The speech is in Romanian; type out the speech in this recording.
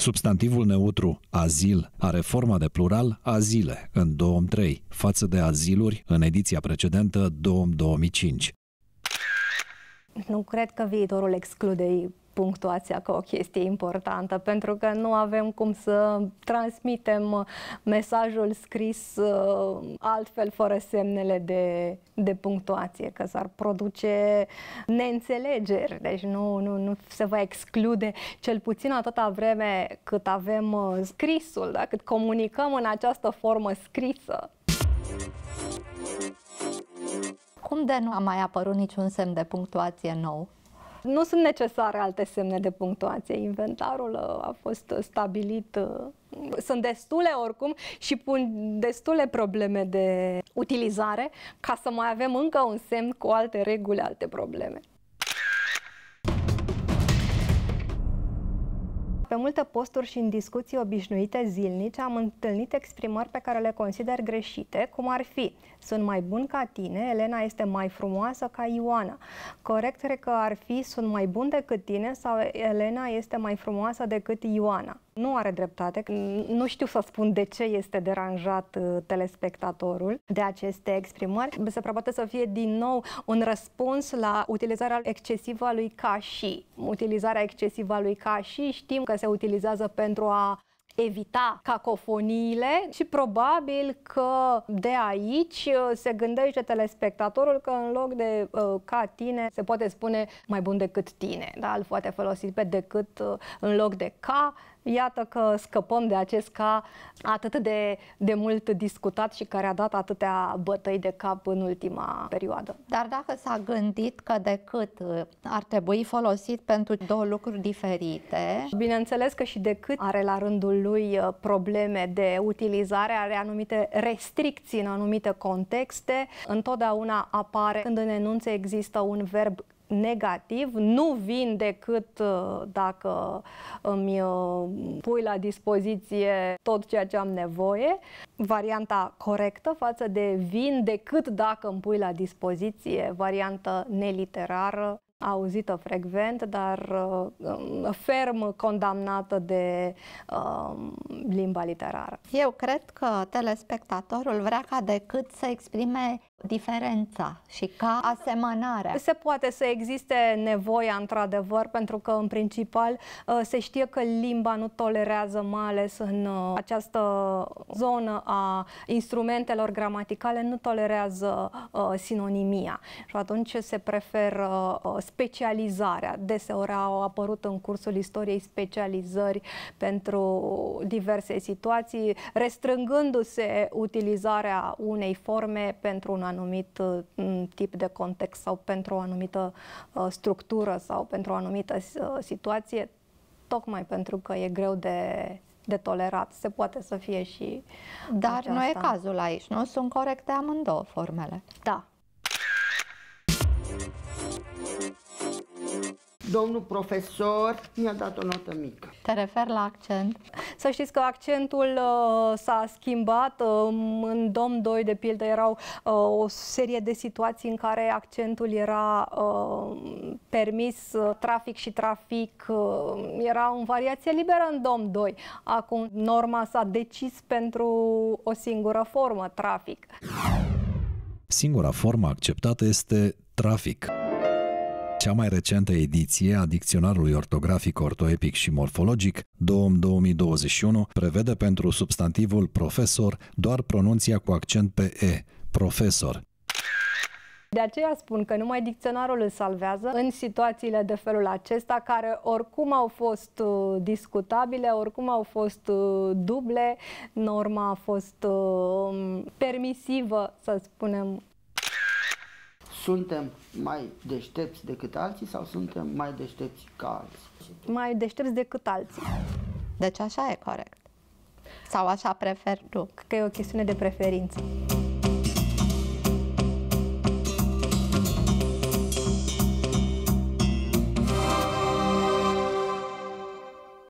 Substantivul neutru azil are forma de plural azile în 2003 față de aziluri în ediția precedentă 2005. Nu cred că viitorul exclude punctuația ca o chestie importantă, pentru că nu avem cum să transmitem uh, mesajul scris uh, altfel fără semnele de, de punctuație, că s-ar produce neînțelegeri, deci nu, nu, nu se va exclude cel puțin atâta vreme cât avem uh, scrisul, da? cât comunicăm în această formă scrisă. Cum de nu a mai apărut niciun semn de punctuație nou? Nu sunt necesare alte semne de punctuație. Inventarul uh, a fost stabilit uh, sunt destule oricum și pun destule probleme de utilizare ca să mai avem încă un semn cu alte reguli, alte probleme. Pe multe posturi și în discuții obișnuite zilnice am întâlnit exprimări pe care le consider greșite, cum ar fi sunt mai bun ca tine, Elena este mai frumoasă ca Ioana. Corect cred că ar fi sunt mai bun decât tine sau Elena este mai frumoasă decât Ioana. Nu are dreptate, nu știu să spun de ce este deranjat uh, telespectatorul de aceste exprimări. Se poate să fie din nou un răspuns la utilizarea excesivă a lui ca și. Utilizarea excesivă a lui ca și știm că se utilizează pentru a evita cacofoniile și probabil că de aici uh, se gândește telespectatorul că în loc de uh, ca tine se poate spune mai bun decât tine, da? îl poate folosi pe decât uh, în loc de ca iată că scăpăm de acest ca atât de, de mult discutat și care a dat atâtea bătăi de cap în ultima perioadă. Dar dacă s-a gândit că decât uh, ar trebui folosit pentru două lucruri diferite... Bineînțeles că și decât are la rândul lui uh, probleme de utilizare, are anumite restricții în anumite contexte, întotdeauna apare când în enunțe există un verb negativ, nu vin decât uh, dacă îmi uh, pui la dispoziție tot ceea ce am nevoie. Varianta corectă față de vin decât dacă îmi pui la dispoziție variantă neliterară auzită frecvent, dar uh, ferm condamnată de uh, limba literară. Eu cred că telespectatorul vrea ca decât să exprime diferența și ca asemănarea. Se poate să existe nevoia într-adevăr, pentru că în principal uh, se știe că limba nu tolerează, mai ales în uh, această zonă a instrumentelor gramaticale, nu tolerează uh, sinonimia și atunci se preferă specializarea. Deseori au apărut în cursul istoriei specializări pentru diverse situații, restrângându-se utilizarea unei forme pentru un anumit mm, tip de context sau pentru o anumită uh, structură sau pentru o anumită uh, situație, tocmai pentru că e greu de de tolerat. Se poate să fie și Dar nu e cazul aici, nu? Sunt corecte amândouă formele. Da. Domnul profesor mi-a dat o notă mică. Te refer la accent. Să știți că accentul uh, s-a schimbat. Um, în Dom 2, de pildă, erau uh, o serie de situații în care accentul era uh, permis, uh, trafic și trafic uh, era în variație liberă în Dom 2. Acum norma s-a decis pentru o singură formă, trafic. Singura formă acceptată este trafic. Cea mai recentă ediție a Dicționarului Ortografic, Ortoepic și Morfologic, 2021, prevede pentru substantivul profesor doar pronunția cu accent pe E, profesor, de aceea spun că numai dicționarul îl salvează în situațiile de felul acesta, care oricum au fost uh, discutabile, oricum au fost uh, duble, norma a fost uh, permisivă, să spunem, suntem mai deștepți decât alții sau suntem mai deștepți ca alții? Mai deștepți decât alții. Deci așa e corect. Sau așa prefer tu. Că e o chestiune de preferință.